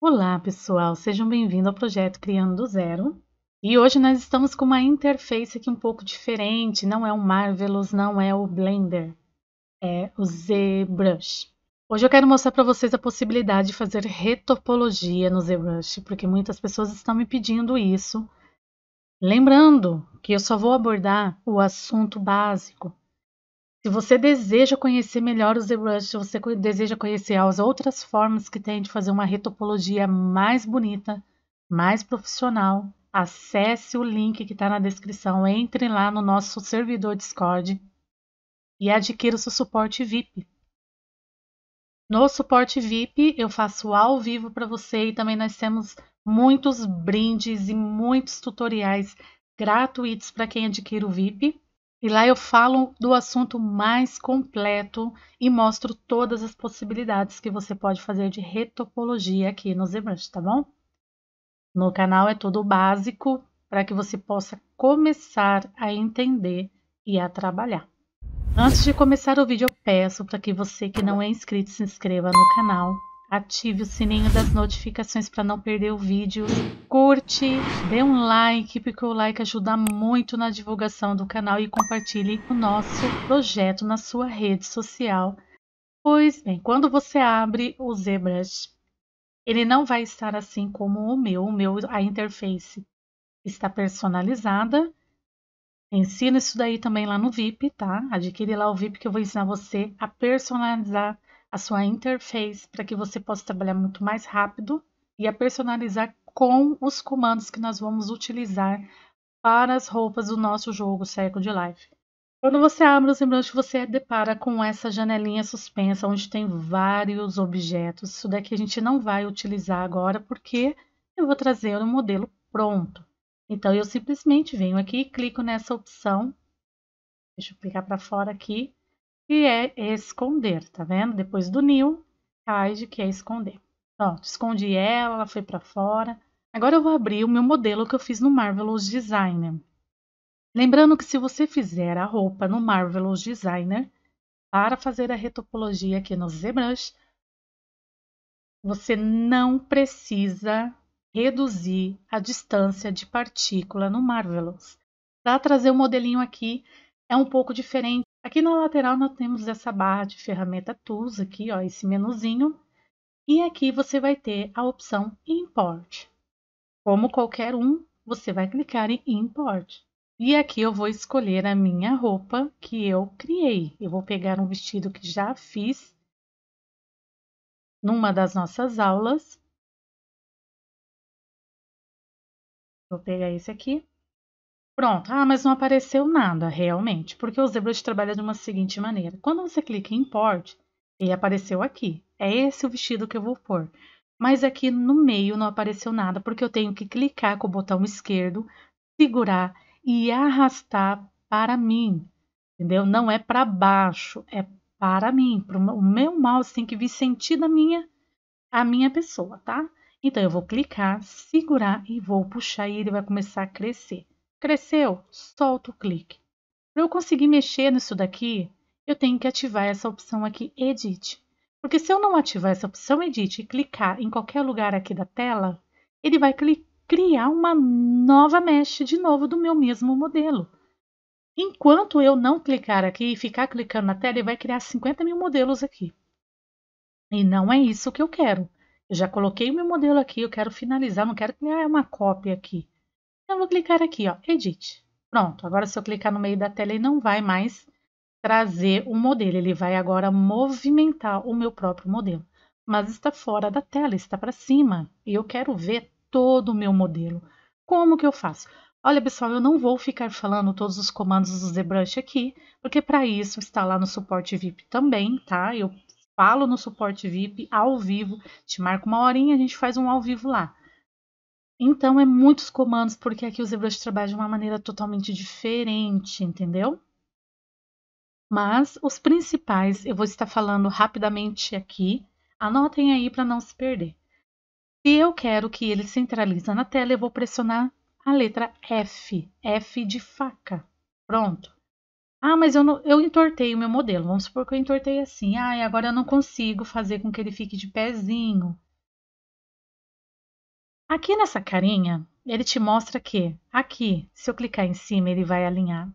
Olá, pessoal, sejam bem-vindos ao projeto Criando do Zero. E hoje nós estamos com uma interface aqui um pouco diferente, não é o Marvelous, não é o Blender, é o ZBrush. Hoje eu quero mostrar para vocês a possibilidade de fazer retopologia no ZBrush, porque muitas pessoas estão me pedindo isso. Lembrando que eu só vou abordar o assunto básico, se você deseja conhecer melhor o ZBrush, se você deseja conhecer as outras formas que tem de fazer uma retopologia mais bonita, mais profissional, acesse o link que está na descrição, entre lá no nosso servidor Discord e adquira o seu suporte VIP. No suporte VIP eu faço ao vivo para você e também nós temos muitos brindes e muitos tutoriais gratuitos para quem adquire o VIP. E lá eu falo do assunto mais completo e mostro todas as possibilidades que você pode fazer de retopologia aqui no ZBrush, tá bom? No canal é tudo básico para que você possa começar a entender e a trabalhar. Antes de começar o vídeo, eu peço para que você que não é inscrito se inscreva no canal ative o sininho das notificações para não perder o vídeo, curte, dê um like, porque o like ajuda muito na divulgação do canal e compartilhe o nosso projeto na sua rede social. Pois bem, quando você abre o ZBrush, ele não vai estar assim como o meu, o meu a interface está personalizada. Ensino isso daí também lá no VIP, tá? Adquire lá o VIP que eu vou ensinar você a personalizar a sua interface para que você possa trabalhar muito mais rápido e a personalizar com os comandos que nós vamos utilizar para as roupas do nosso jogo Seco de Life. Quando você abre o semblante, você depara com essa janelinha suspensa onde tem vários objetos. Isso daqui a gente não vai utilizar agora porque eu vou trazer o um modelo pronto. Então eu simplesmente venho aqui e clico nessa opção. Deixa eu clicar para fora aqui que é esconder, tá vendo? Depois do new, hide, que é esconder. Pronto, escondi ela, ela foi para fora. Agora eu vou abrir o meu modelo que eu fiz no Marvelous Designer. Lembrando que se você fizer a roupa no Marvelous Designer, para fazer a retopologia aqui no ZBrush, você não precisa reduzir a distância de partícula no Marvelous. Para trazer o modelinho aqui, é um pouco diferente, Aqui na lateral nós temos essa barra de ferramenta Tools aqui, ó, esse menuzinho. E aqui você vai ter a opção Import. Como qualquer um, você vai clicar em Import. E aqui eu vou escolher a minha roupa que eu criei. Eu vou pegar um vestido que já fiz numa das nossas aulas. Vou pegar esse aqui. Pronto, ah, mas não apareceu nada realmente, porque o Zebra trabalha de uma seguinte maneira. Quando você clica em Import, ele apareceu aqui. É esse o vestido que eu vou pôr. Mas aqui no meio não apareceu nada, porque eu tenho que clicar com o botão esquerdo, segurar e arrastar para mim. Entendeu? Não é para baixo, é para mim. o meu mouse tem que vir sentido a minha, a minha pessoa, tá? Então, eu vou clicar, segurar e vou puxar e ele vai começar a crescer. Cresceu, solta o clique. Para eu conseguir mexer nisso daqui, eu tenho que ativar essa opção aqui, Edit. Porque se eu não ativar essa opção Edit e clicar em qualquer lugar aqui da tela, ele vai criar uma nova mesh de novo do meu mesmo modelo. Enquanto eu não clicar aqui e ficar clicando na tela, ele vai criar 50 mil modelos aqui. E não é isso que eu quero. Eu já coloquei o meu modelo aqui, eu quero finalizar, não quero criar uma cópia aqui. Então, eu vou clicar aqui, ó, Edit. Pronto, agora se eu clicar no meio da tela, ele não vai mais trazer o um modelo, ele vai agora movimentar o meu próprio modelo. Mas está fora da tela, está para cima, e eu quero ver todo o meu modelo. Como que eu faço? Olha, pessoal, eu não vou ficar falando todos os comandos do ZBrush aqui, porque para isso está lá no suporte VIP também, tá? Eu falo no suporte VIP ao vivo, te marco uma horinha, a gente faz um ao vivo lá. Então é muitos comandos, porque aqui o ZBrush trabalha de uma maneira totalmente diferente, entendeu? Mas os principais eu vou estar falando rapidamente aqui. Anotem aí para não se perder. Se eu quero que ele centralize na tela, eu vou pressionar a letra F, F de faca. Pronto. Ah, mas eu, não, eu entortei o meu modelo. Vamos supor que eu entortei assim. Ah, e agora eu não consigo fazer com que ele fique de pezinho. Aqui nessa carinha, ele te mostra que aqui, se eu clicar em cima, ele vai alinhar.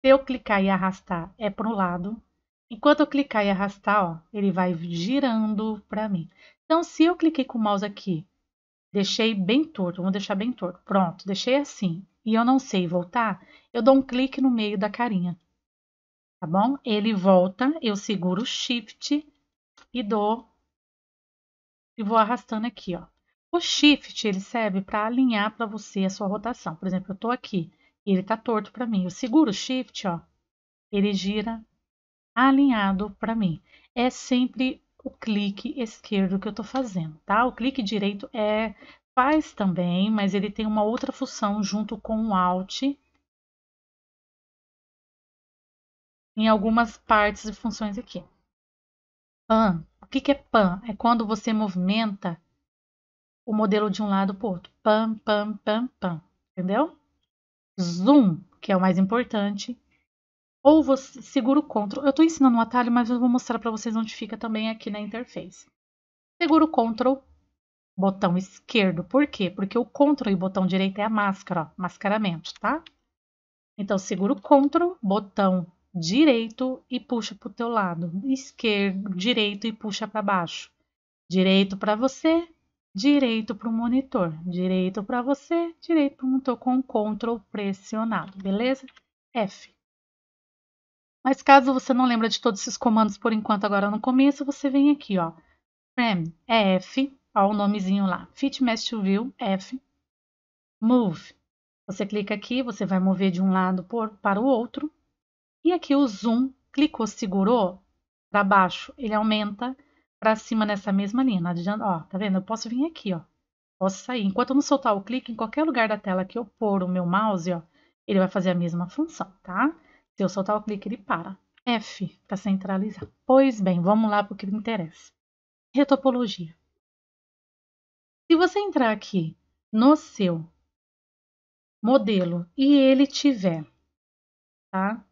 Se eu clicar e arrastar, é para um lado. Enquanto eu clicar e arrastar, ó, ele vai girando para mim. Então, se eu cliquei com o mouse aqui, deixei bem torto, vou deixar bem torto. Pronto, deixei assim. E eu não sei voltar, eu dou um clique no meio da carinha. Tá bom? Ele volta, eu seguro o Shift e dou e vou arrastando aqui, ó. O shift ele serve para alinhar para você a sua rotação. Por exemplo, eu estou aqui e ele está torto para mim. Eu seguro o shift, ó, ele gira alinhado para mim. É sempre o clique esquerdo que eu estou fazendo, tá? O clique direito é faz também, mas ele tem uma outra função junto com o Alt. Em algumas partes e funções aqui. Pan. O que, que é pan? É quando você movimenta o modelo de um lado para o outro. Pam, pam, pam, pam. Entendeu? Zoom, que é o mais importante. Ou você segura o Ctrl. Eu estou ensinando um atalho, mas eu vou mostrar para vocês onde fica também aqui na interface. Segura o Ctrl, botão esquerdo. Por quê? Porque o Ctrl e o botão direito é a máscara, ó, mascaramento, tá? Então, segura o Ctrl, botão direito e puxa para o teu lado. Esquerdo, direito e puxa para baixo. Direito para você, direito para o monitor, direito para você, direito para o monitor com Ctrl pressionado, beleza? F. Mas caso você não lembra de todos esses comandos por enquanto, agora no começo, você vem aqui, ó, frame é F, ó o nomezinho lá, fit mesh to view, F, move. Você clica aqui, você vai mover de um lado por, para o outro, e aqui o zoom, clicou, segurou, para baixo, ele aumenta, para cima nessa mesma linha. Não adianta, ó, tá vendo? Eu posso vir aqui, ó. Posso sair. Enquanto eu não soltar o clique em qualquer lugar da tela que eu pôr o meu mouse, ó, ele vai fazer a mesma função, tá? Se eu soltar o clique, ele para. F, para centralizar. Pois bem, vamos lá para o que me interessa. Retopologia. Se você entrar aqui no seu modelo e ele tiver, tá?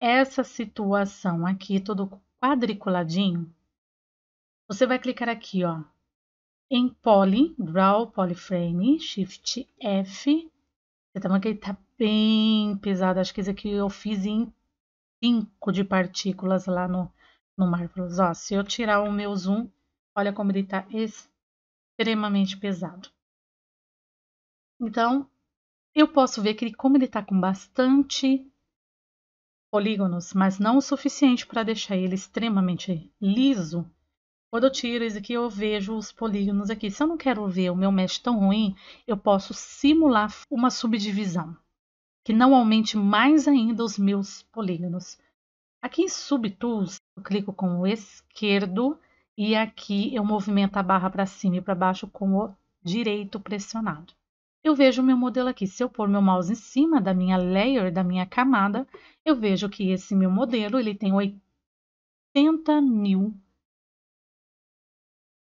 Essa situação aqui, todo quadriculadinho, você vai clicar aqui, ó, em Poly, Draw Polyframe, Shift F. Você está vendo que ele tá bem pesado. Acho que esse aqui eu fiz em 5 de partículas lá no, no Marvelous. Ó, se eu tirar o meu zoom, olha como ele tá extremamente pesado. Então, eu posso ver que ele, como ele está com bastante polígonos, mas não o suficiente para deixar ele extremamente liso, quando eu tiro isso aqui, eu vejo os polígonos aqui. Se eu não quero ver o meu mesh tão ruim, eu posso simular uma subdivisão, que não aumente mais ainda os meus polígonos. Aqui em Subtools, eu clico com o esquerdo e aqui eu movimento a barra para cima e para baixo com o direito pressionado. Eu vejo o meu modelo aqui. Se eu pôr meu mouse em cima da minha layer, da minha camada, eu vejo que esse meu modelo ele tem 80 mil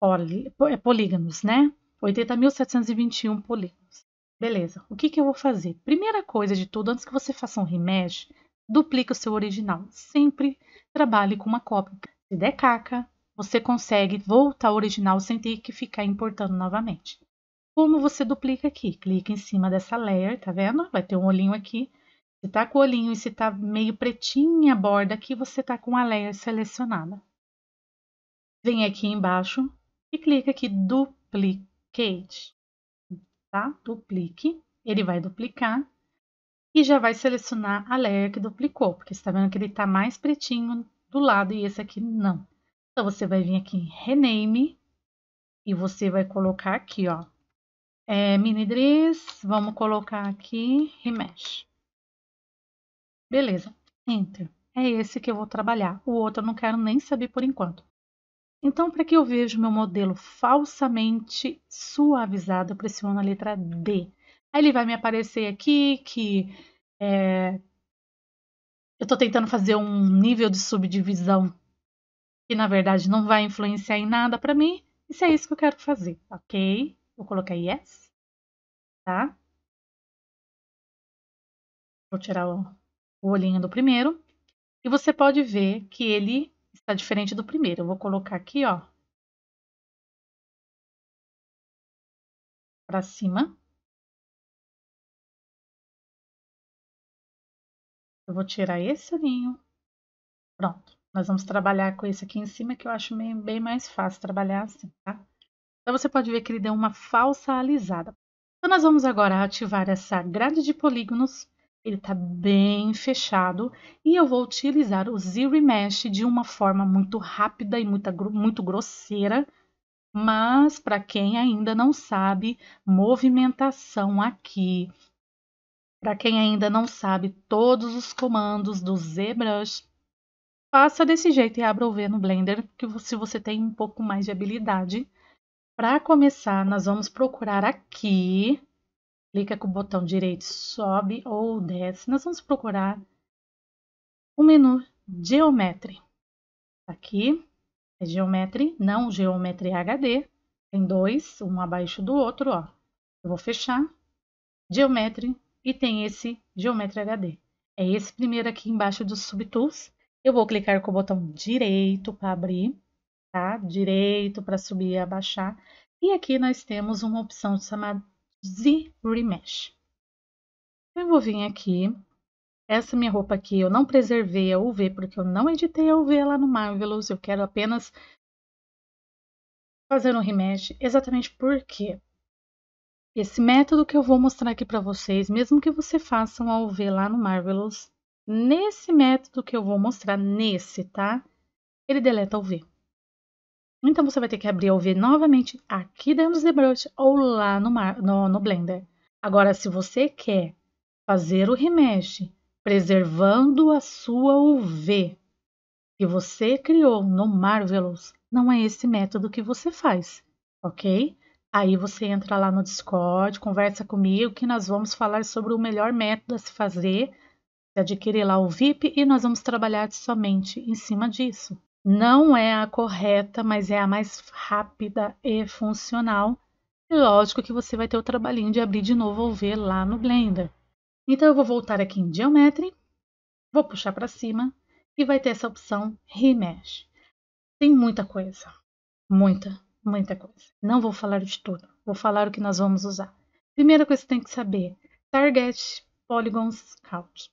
poli, é polígonos, né? 80.721 polígonos. Beleza, o que, que eu vou fazer? Primeira coisa de tudo, antes que você faça um remesh, duplique o seu original. Sempre trabalhe com uma cópia. Se der caca, você consegue voltar ao original sem ter que ficar importando novamente. Como você duplica aqui? Clica em cima dessa layer, tá vendo? Vai ter um olhinho aqui. Se tá com o olhinho e se tá meio pretinha a borda aqui, você tá com a layer selecionada. Vem aqui embaixo, e clica aqui duplicate, tá? Duplique, ele vai duplicar e já vai selecionar a layer que duplicou, porque você está vendo que ele está mais pretinho do lado e esse aqui não. Então, você vai vir aqui em Rename e você vai colocar aqui, ó, é, Mini Dress, vamos colocar aqui Remesh. Beleza, Enter. É esse que eu vou trabalhar. O outro eu não quero nem saber por enquanto. Então, para que eu veja o meu modelo falsamente suavizado, eu pressiono a letra D. Aí ele vai me aparecer aqui que é, eu estou tentando fazer um nível de subdivisão que, na verdade, não vai influenciar em nada para mim. E se é isso que eu quero fazer, ok? Vou colocar yes, tá? Vou tirar o olhinho do primeiro. E você pode ver que ele está diferente do primeiro. Eu vou colocar aqui, ó, para cima. Eu vou tirar esse aninho. Pronto. Nós vamos trabalhar com esse aqui em cima, que eu acho bem, bem mais fácil trabalhar assim, tá? Então, você pode ver que ele deu uma falsa alisada. Então, nós vamos agora ativar essa grade de polígonos ele está bem fechado e eu vou utilizar o Zero Mesh de uma forma muito rápida e muito, muito grosseira, mas para quem ainda não sabe, movimentação aqui. Para quem ainda não sabe todos os comandos do ZBrush, faça desse jeito e abra o V no Blender, que se você tem um pouco mais de habilidade. Para começar, nós vamos procurar aqui clica com o botão direito, sobe ou desce. Nós vamos procurar o menu Geometry. Aqui é Geometry, não Geometry HD. Tem dois, um abaixo do outro, ó. Eu vou fechar, Geometry e tem esse Geometry HD. É esse primeiro aqui embaixo dos Subtools. Eu vou clicar com o botão direito para abrir, tá? Direito para subir e abaixar. E aqui nós temos uma opção chamada Z Remesh. eu vou vir aqui. Essa minha roupa aqui, eu não preservei a UV, porque eu não editei a UV lá no Marvelous. Eu quero apenas fazer um remesh, exatamente porque esse método que eu vou mostrar aqui para vocês, mesmo que você faça um UV lá no Marvelous, nesse método que eu vou mostrar, nesse, tá? Ele deleta a UV. Então você vai ter que abrir a ouvir novamente aqui dentro do ZBrush ou lá no, no, no Blender. Agora, se você quer fazer o remesh preservando a sua UV que você criou no Marvelous, não é esse método que você faz, ok? Aí você entra lá no Discord, conversa comigo que nós vamos falar sobre o melhor método a se fazer, adquirir lá o VIP e nós vamos trabalhar somente em cima disso não é a correta, mas é a mais rápida e funcional. E lógico que você vai ter o trabalhinho de abrir de novo ou ver lá no Blender. Então eu vou voltar aqui em Geometry, vou puxar para cima e vai ter essa opção Remesh. Tem muita coisa, muita, muita coisa. Não vou falar de tudo, vou falar o que nós vamos usar. Primeira coisa que você tem que saber, Target Polygon Scout.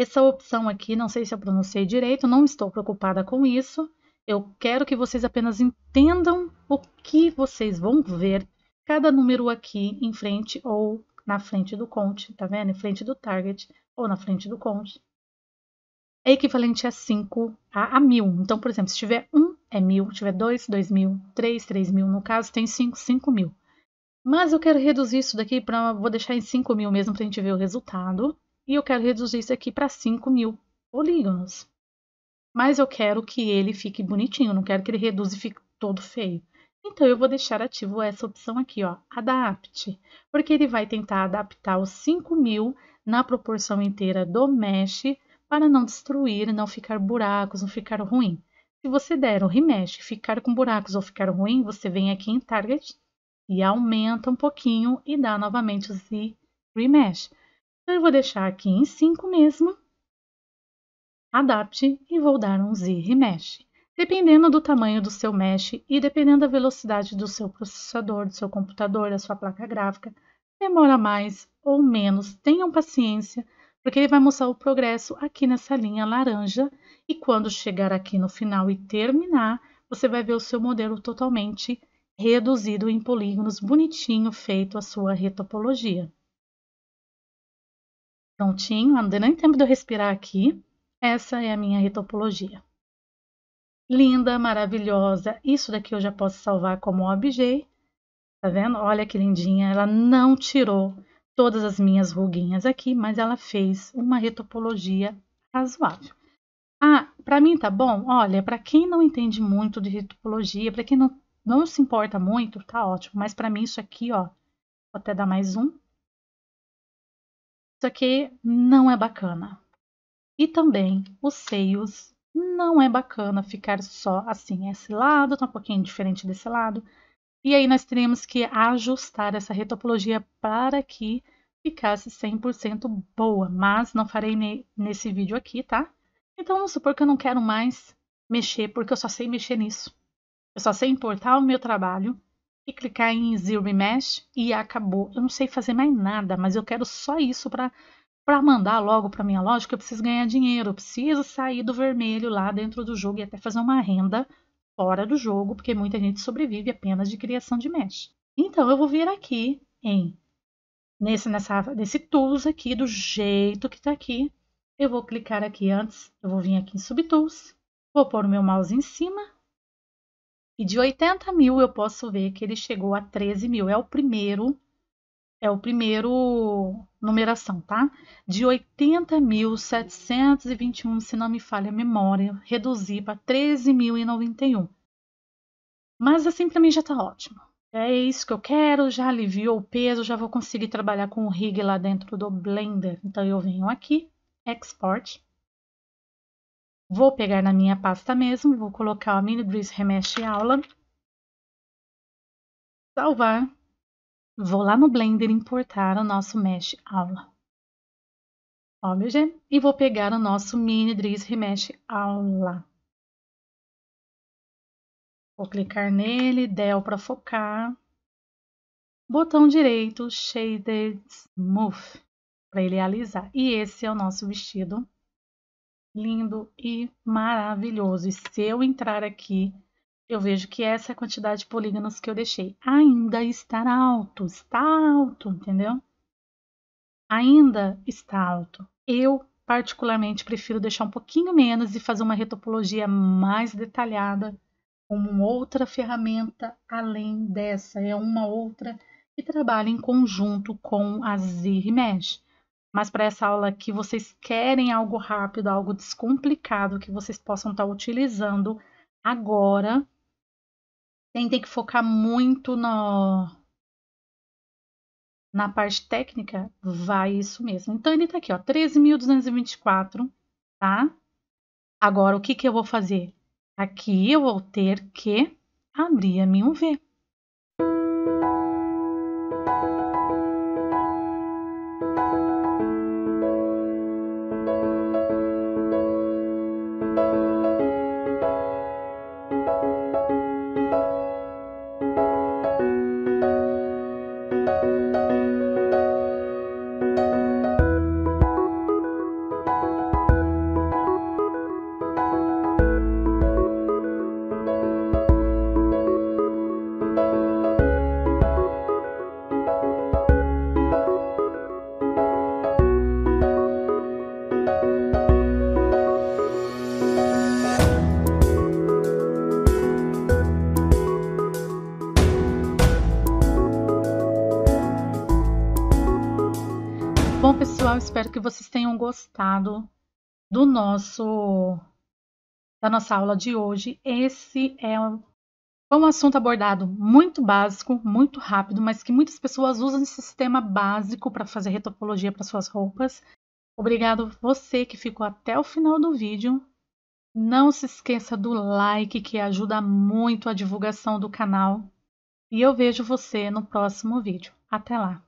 Essa opção aqui, não sei se eu pronunciei direito, não estou preocupada com isso. Eu quero que vocês apenas entendam o que vocês vão ver cada número aqui em frente ou na frente do count, tá vendo? Em frente do target ou na frente do count. É equivalente a 5 a, 1.000. Então, por exemplo, se tiver 1, é 1.000. Se tiver 2, 2.000. 3, 3.000. No caso, tem 5, 5.000. Mas eu quero reduzir isso daqui para... Vou deixar em 5.000 mesmo para a gente ver o resultado e eu quero reduzir isso aqui para 5 mil polígonos. Mas eu quero que ele fique bonitinho, não quero que ele reduza e fique todo feio. Então, eu vou deixar ativo essa opção aqui, ó, Adapt, porque ele vai tentar adaptar os 5 mil na proporção inteira do mesh para não destruir, não ficar buracos, não ficar ruim. Se você der o remesh, ficar com buracos ou ficar ruim, você vem aqui em Target e aumenta um pouquinho e dá novamente o Z Remesh. Então, eu vou deixar aqui em 5 mesmo. Adapte e vou dar um Z Remesh. Dependendo do tamanho do seu mesh e dependendo da velocidade do seu processador, do seu computador, da sua placa gráfica, demora mais ou menos. Tenham paciência, porque ele vai mostrar o progresso aqui nessa linha laranja. E quando chegar aqui no final e terminar, você vai ver o seu modelo totalmente reduzido em polígonos, bonitinho, feito a sua retopologia. Prontinho, não deu nem tempo de eu respirar aqui. Essa é a minha retopologia. Linda, maravilhosa. Isso daqui eu já posso salvar como objeto. Tá vendo? Olha que lindinha. Ela não tirou todas as minhas ruguinhas aqui, mas ela fez uma retopologia razoável. Ah, para mim tá bom? Olha, para quem não entende muito de retopologia, para quem não, não se importa muito, tá ótimo. Mas para mim isso aqui, ó, vou até dar mais um, isso aqui não é bacana. E também os seios não é bacana ficar só assim. Esse lado tá um pouquinho diferente desse lado. E aí nós teríamos que ajustar essa retopologia para que ficasse 100% boa. Mas não farei ne nesse vídeo aqui, tá? Então vamos supor que eu não quero mais mexer, porque eu só sei mexer nisso. Eu só sei importar o meu trabalho e clicar em Zero Mesh e acabou. Eu não sei fazer mais nada, mas eu quero só isso para para mandar logo para minha loja, que eu preciso ganhar dinheiro, eu preciso sair do vermelho lá dentro do jogo e até fazer uma renda fora do jogo, porque muita gente sobrevive apenas de criação de mesh. Então eu vou vir aqui em nesse nessa nesse tools aqui do jeito que está aqui. Eu vou clicar aqui antes, eu vou vir aqui em subtools, vou pôr o meu mouse em cima e de 80 mil eu posso ver que ele chegou a 13 mil. É o primeiro, é o primeiro numeração, tá? De 80.721, se não me falha a memória, reduzi para 13.091. Mas assim para mim já tá ótimo. É isso que eu quero, já aliviou o peso, já vou conseguir trabalhar com o rig lá dentro do Blender. Então eu venho aqui, export, Vou pegar na minha pasta mesmo, vou colocar o Mini Minibris Remesh Aula. Salvar. Vou lá no Blender importar o nosso Mesh Aula. Object. E vou pegar o nosso Mini Minidris Remesh Aula. Vou clicar nele, del para focar. Botão direito, Shader Smooth, para ele alisar. E esse é o nosso vestido lindo e maravilhoso. E se eu entrar aqui, eu vejo que essa é a quantidade de polígonos que eu deixei. Ainda está alto, está alto, entendeu? Ainda está alto. Eu, particularmente, prefiro deixar um pouquinho menos e fazer uma retopologia mais detalhada com outra ferramenta além dessa. É uma outra que trabalha em conjunto com a z mas para essa aula aqui vocês querem algo rápido, algo descomplicado que vocês possam estar tá utilizando agora. Tentem que focar muito no, na parte técnica, vai isso mesmo. Então ele está aqui, ó, 13.224, tá? Agora o que que eu vou fazer? Aqui eu vou ter que abrir a minha UV. Bom, pessoal, espero que vocês tenham gostado do nosso da nossa aula de hoje. Esse é um, é um assunto abordado muito básico, muito rápido, mas que muitas pessoas usam esse sistema básico para fazer retopologia para suas roupas. Obrigado você que ficou até o final do vídeo. Não se esqueça do like que ajuda muito a divulgação do canal. E eu vejo você no próximo vídeo. Até lá!